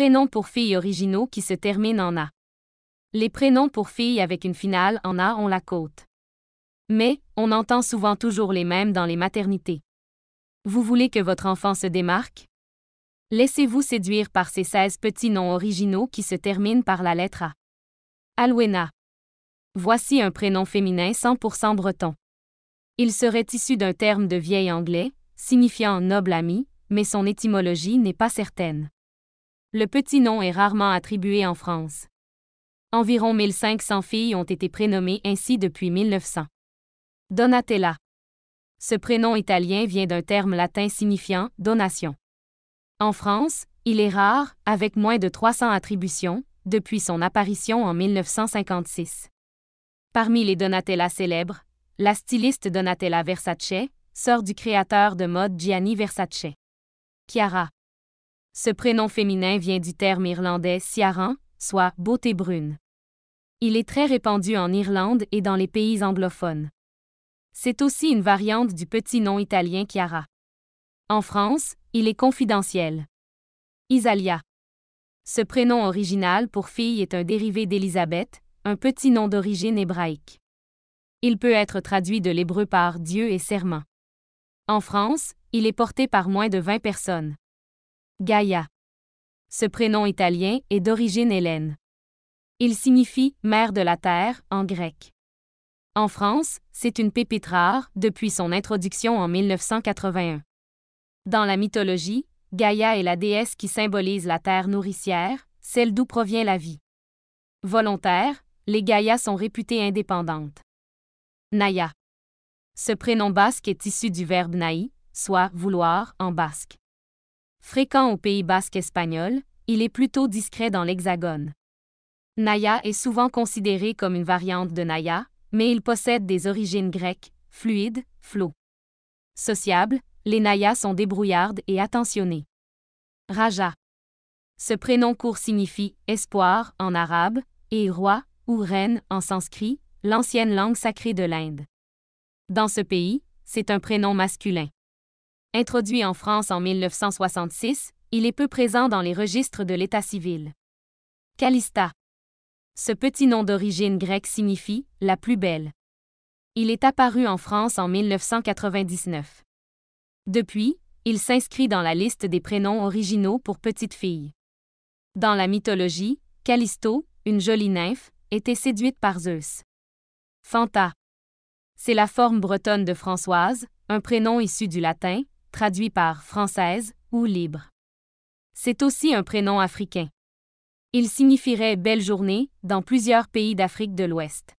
Prénoms pour filles originaux qui se terminent en A. Les prénoms pour filles avec une finale en A ont la côte. Mais, on entend souvent toujours les mêmes dans les maternités. Vous voulez que votre enfant se démarque? Laissez-vous séduire par ces 16 petits noms originaux qui se terminent par la lettre A. Alwena. Voici un prénom féminin 100% breton. Il serait issu d'un terme de vieil anglais, signifiant noble ami, mais son étymologie n'est pas certaine. Le petit nom est rarement attribué en France. Environ 1500 filles ont été prénommées ainsi depuis 1900. Donatella. Ce prénom italien vient d'un terme latin signifiant donation. En France, il est rare, avec moins de 300 attributions, depuis son apparition en 1956. Parmi les Donatella célèbres, la styliste Donatella Versace, sœur du créateur de mode Gianni Versace. Chiara. Ce prénom féminin vient du terme irlandais siaran, soit beauté brune. Il est très répandu en Irlande et dans les pays anglophones. C'est aussi une variante du petit nom italien Chiara. En France, il est confidentiel. Isalia. Ce prénom original pour fille est un dérivé d'Élisabeth, un petit nom d'origine hébraïque. Il peut être traduit de l'hébreu par Dieu et serment. En France, il est porté par moins de 20 personnes. Gaïa. Ce prénom italien est d'origine hélène. Il signifie mère de la terre en grec. En France, c'est une pépite rare depuis son introduction en 1981. Dans la mythologie, Gaïa est la déesse qui symbolise la terre nourricière, celle d'où provient la vie. Volontaires, les Gaïas sont réputées indépendantes. Naya. Ce prénom basque est issu du verbe naï, soit vouloir en basque. Fréquent au Pays basque espagnol, il est plutôt discret dans l'Hexagone. Naya est souvent considéré comme une variante de Naya, mais il possède des origines grecques, fluides, flots. Sociable, les Nayas sont débrouillardes et attentionnés. Raja. Ce prénom court signifie espoir en arabe et roi ou reine en sanskrit, l'ancienne langue sacrée de l'Inde. Dans ce pays, c'est un prénom masculin. Introduit en France en 1966, il est peu présent dans les registres de l'état civil. Calista. Ce petit nom d'origine grecque signifie la plus belle. Il est apparu en France en 1999. Depuis, il s'inscrit dans la liste des prénoms originaux pour petites filles. Dans la mythologie, Callisto, une jolie nymphe, était séduite par Zeus. Fanta. C'est la forme bretonne de Françoise, un prénom issu du latin, traduit par française ou libre. C'est aussi un prénom africain. Il signifierait belle journée dans plusieurs pays d'Afrique de l'Ouest.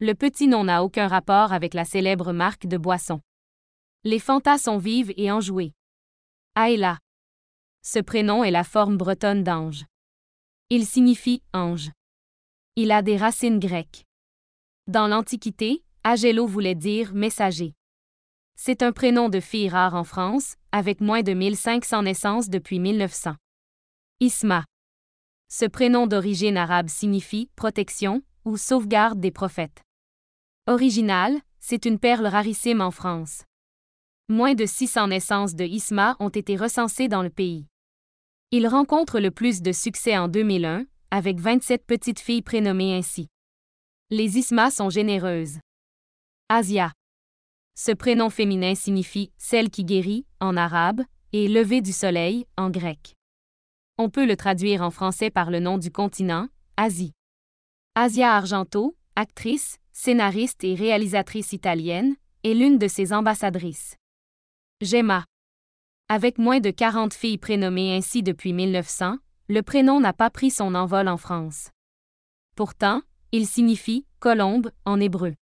Le petit nom n'a aucun rapport avec la célèbre marque de boisson. Les fantas sont vives et enjouées. Aïla. Ce prénom est la forme bretonne d'ange. Il signifie ange. Il a des racines grecques. Dans l'Antiquité, Agello voulait dire messager. C'est un prénom de fille rare en France, avec moins de 1500 naissances depuis 1900. Isma. Ce prénom d'origine arabe signifie protection ou sauvegarde des prophètes. Original, c'est une perle rarissime en France. Moins de 600 naissances de Isma ont été recensées dans le pays. Il rencontre le plus de succès en 2001, avec 27 petites filles prénommées ainsi. Les Isma sont généreuses. Asia. Ce prénom féminin signifie celle qui guérit en arabe et lever du soleil en grec. On peut le traduire en français par le nom du continent, Asie. Asia Argento, actrice, scénariste et réalisatrice italienne, est l'une de ses ambassadrices. Gemma. Avec moins de 40 filles prénommées ainsi depuis 1900, le prénom n'a pas pris son envol en France. Pourtant, il signifie colombe en hébreu.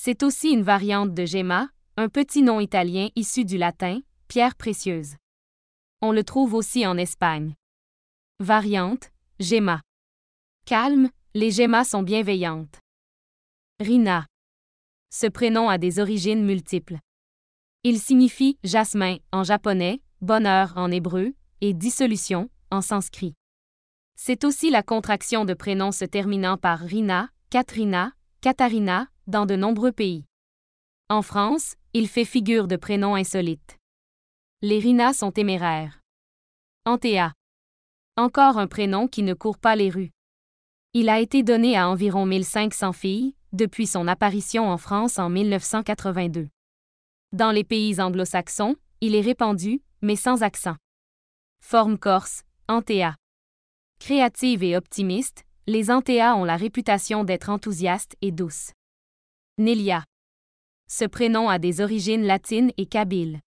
C'est aussi une variante de gemma, un petit nom italien issu du latin, pierre précieuse. On le trouve aussi en Espagne. Variante, gemma. Calme, les gemmas sont bienveillantes. Rina. Ce prénom a des origines multiples. Il signifie jasmin en japonais, bonheur en hébreu et dissolution en sanskrit. C'est aussi la contraction de prénoms se terminant par Rina, Katrina, Katarina » dans de nombreux pays. En France, il fait figure de prénom insolite. Les Rina sont téméraires. Antea. Encore un prénom qui ne court pas les rues. Il a été donné à environ 1500 filles, depuis son apparition en France en 1982. Dans les pays anglo-saxons, il est répandu, mais sans accent. Forme corse, Antea. Créative et optimiste, les Antea ont la réputation d'être enthousiastes et douces. Nélia. Ce prénom a des origines latines et kabyles.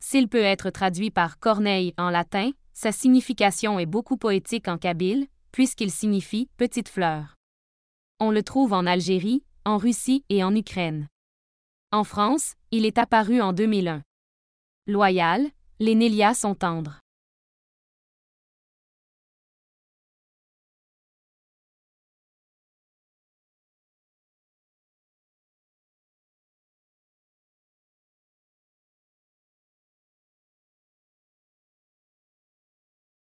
S'il peut être traduit par corneille en latin, sa signification est beaucoup poétique en kabyle, puisqu'il signifie petite fleur. On le trouve en Algérie, en Russie et en Ukraine. En France, il est apparu en 2001. Loyal, les Nélias sont tendres.